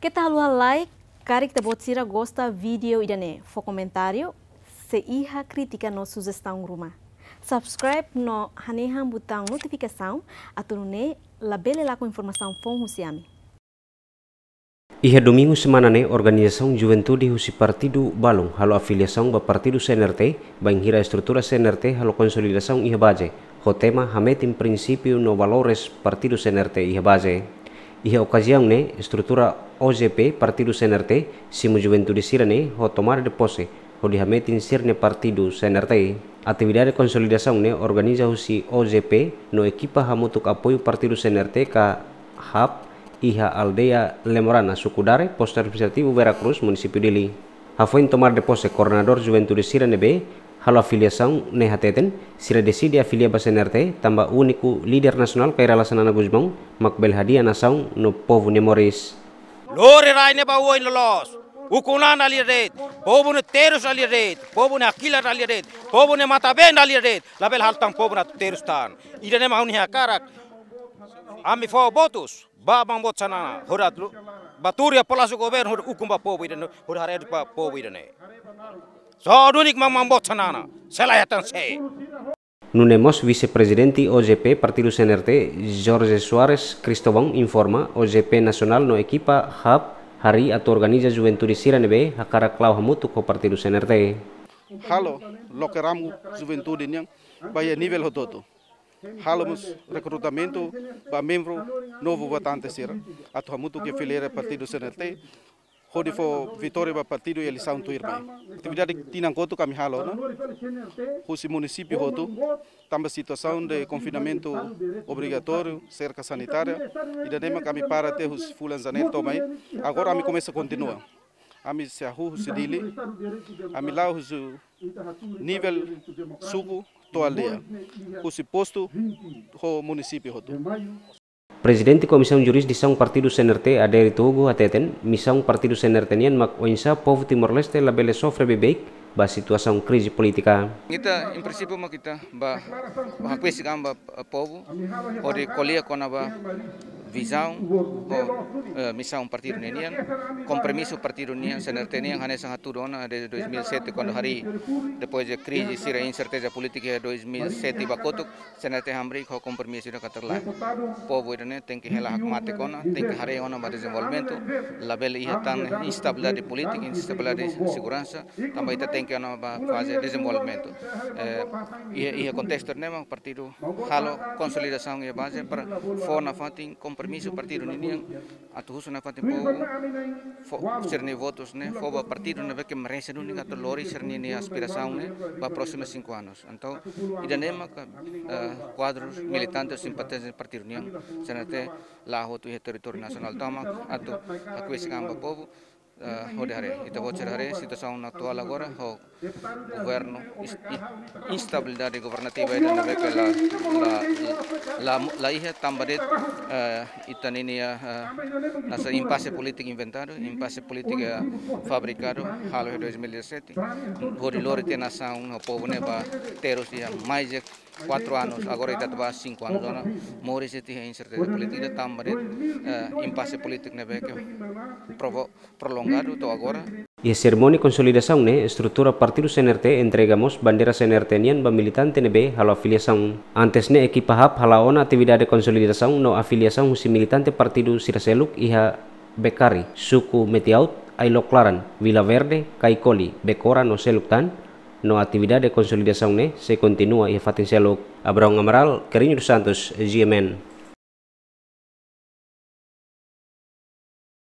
Kita lua like, caric da botsira gosta video idane. E Fo komentario, se iha kritika no sugestão ruma. Subscribe no haneham botão notificação, atunune labele lá com informação husiami. Iha domingo semanane Organização di Husi Partido balung, halo afiliação ba Partido senerte bain hira estrutura CNRT halo consolidação iha baje Hotema hametin princípio no valores Partido senerte iha baje di struktura OJP estrutura OGP, Partido CNRT, Simo Juventude Sirane, ho tomar de pose ho dihametin sirne Partido CNRT. Atividade de consolidação né, organiza o OJP no ekipa hamutuk apoio Partido CNRT ka HAP, Iha Aldeia Lemorana, Sukudare Posto Administrativo Veracruz, Município de Li. Hafoin tomar de posse, coordenador Juventude Sirane B, Halo afiliação ne hateten Desi decide afilia basenerte tamba uniku leader nasional kai relação na gusbão makbel hadia nação no povo nemoris lore rai ne bawo in lolos ukunan aliret povu ne terus aliret povu ne akila aliret povu ne mataben aliret label haltang povo na terus tan ida ne mahun hakarak Ami fo botus, babang bot sanana, horat lu, baturia polasu gober hor ukumba pobu idane, hor hared pa pobu idane. So dunik mamang bot na selayatan se. Nunemos vicepresidente OJP Partido CNRT, Jorge Suárez Cristobón informa OJP Nacional no equipa HAB hari atau organiza Juventude Siranebe hakara klau hamutu ko Partido CNRT. Halo, juventud ini yang bayar nivel hototo. halamos recrutamento para membro novo votante ser atua muito que fileira partido CNT hodi foi vitória para partido e eleição tu irmã. atividade tinang koto kami halo no husi município hoto também situação de confinamento obrigatório cerca sanitária e da nema kami para te hus fulanzanento mai agora mim começa continua mim se ahu husi dili mim lá husi nível suco toalea, ho o município rodo. Presidente Komisi Juris di sang Partido CNRT ada di Togo ateten, misang Partido CNRT nian mak oinsa povo Timor Leste labele sofre bebeik ba situação crise politika. Kita em princípio mak kita ba ba hapes kan, povo ori kolia kona ba visão uh, missão Partido Nenian, é compromisso Partido Nenian, senertenian hanya sangat turun desde 2007 quando hari é depois da crise sira é incerteza política de 2007 bakotuk senerte hamri com compromisso da O povo irane tem que hela com a kona tem que hare ona mate desenvolvimento label ia a instabilidade política instabilidade de segurança também ta tem que fazer desenvolvimento eh, e e contexto nema partido halo consolidação e base para fona Fatim, compromisso permiso partido ni yang atu husu na kante po serni votos ne fo ba partido na que merece ni kato lori serni ni aspiração ne ba próximos cinco anos então idanema ka eh, quadros militantes simpatizantes do partido ni yang senate laho tu território nacional toma tama atu akuis kamba povo hode hare ita gocher hare sita saung na tuala gora ho governo instabilidad governativa ida na beka la la la ihe tambaret eh, ita nini eh, nasa impasse politik inventado impasse politik eh, fabricado halo 2017 hori tena nasa un hopobune terus teros dia maijek 4 anos, agora idade vai 5 anos. Ona Maurício tinha este incerteza política, eh, também uh, pues, eh, impasse político na provo prolongado, todo agora. Y sermoni consolidación ne ¿eh? estructura partido CNRT entregamos banderas CNRTnian ba militante a la afiliación. Antes ne la ONA actividad de consolidación no afiliación si militante partido Siraseluk iha Bekari, suku Metiaut, Ailoklaran, Vila Verde, Kaikoli, Bekora no Seluktan, no actividad de consolidación se continúa y e fatínselo Abraão Amaral, Carinho dos Santos, GMN.